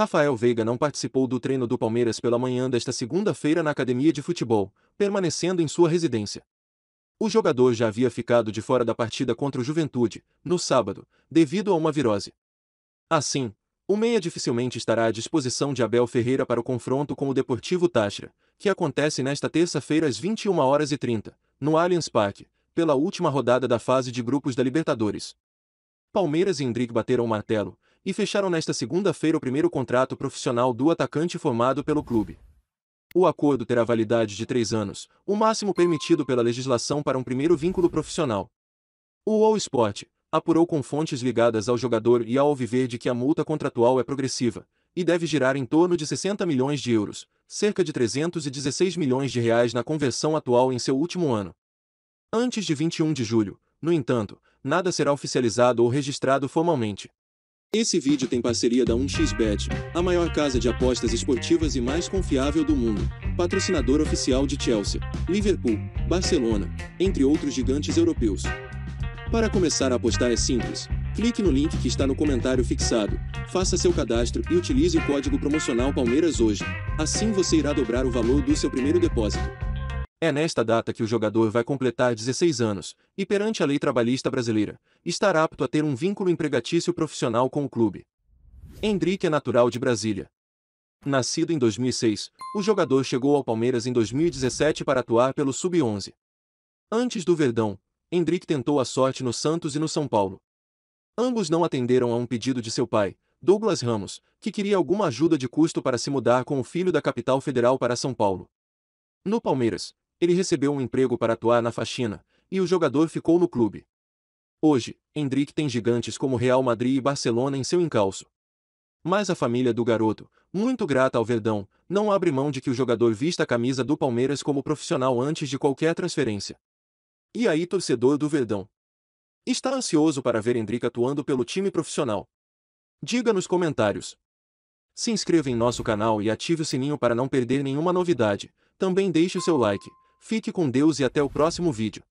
Rafael Veiga não participou do treino do Palmeiras pela manhã desta segunda-feira na academia de futebol, permanecendo em sua residência. O jogador já havia ficado de fora da partida contra o Juventude, no sábado, devido a uma virose. Assim, o Meia dificilmente estará à disposição de Abel Ferreira para o confronto com o Deportivo Táchira, que acontece nesta terça-feira às 21 horas e 30 no Allianz Parque, pela última rodada da fase de grupos da Libertadores. Palmeiras e Hendrick bateram o martelo, e fecharam nesta segunda-feira o primeiro contrato profissional do atacante formado pelo clube. O acordo terá validade de três anos, o máximo permitido pela legislação para um primeiro vínculo profissional. O All Sport apurou com fontes ligadas ao jogador e ao Alviverde que a multa contratual é progressiva e deve girar em torno de 60 milhões de euros, cerca de 316 milhões de reais na conversão atual em seu último ano. Antes de 21 de julho, no entanto, nada será oficializado ou registrado formalmente. Esse vídeo tem parceria da 1xBet, a maior casa de apostas esportivas e mais confiável do mundo, patrocinador oficial de Chelsea, Liverpool, Barcelona, entre outros gigantes europeus. Para começar a apostar é simples. Clique no link que está no comentário fixado, faça seu cadastro e utilize o código promocional Palmeiras hoje. Assim você irá dobrar o valor do seu primeiro depósito. É nesta data que o jogador vai completar 16 anos, e perante a lei trabalhista brasileira, estará apto a ter um vínculo empregatício profissional com o clube. Hendrick é natural de Brasília. Nascido em 2006, o jogador chegou ao Palmeiras em 2017 para atuar pelo Sub-11. Antes do Verdão, Hendrick tentou a sorte no Santos e no São Paulo. Ambos não atenderam a um pedido de seu pai, Douglas Ramos, que queria alguma ajuda de custo para se mudar com o filho da capital federal para São Paulo. No Palmeiras, ele recebeu um emprego para atuar na faxina, e o jogador ficou no clube. Hoje, Hendrik tem gigantes como Real Madrid e Barcelona em seu encalço. Mas a família do garoto, muito grata ao Verdão, não abre mão de que o jogador vista a camisa do Palmeiras como profissional antes de qualquer transferência. E aí, torcedor do Verdão? Está ansioso para ver Hendrik atuando pelo time profissional? Diga nos comentários. Se inscreva em nosso canal e ative o sininho para não perder nenhuma novidade. Também deixe o seu like. Fique com Deus e até o próximo vídeo.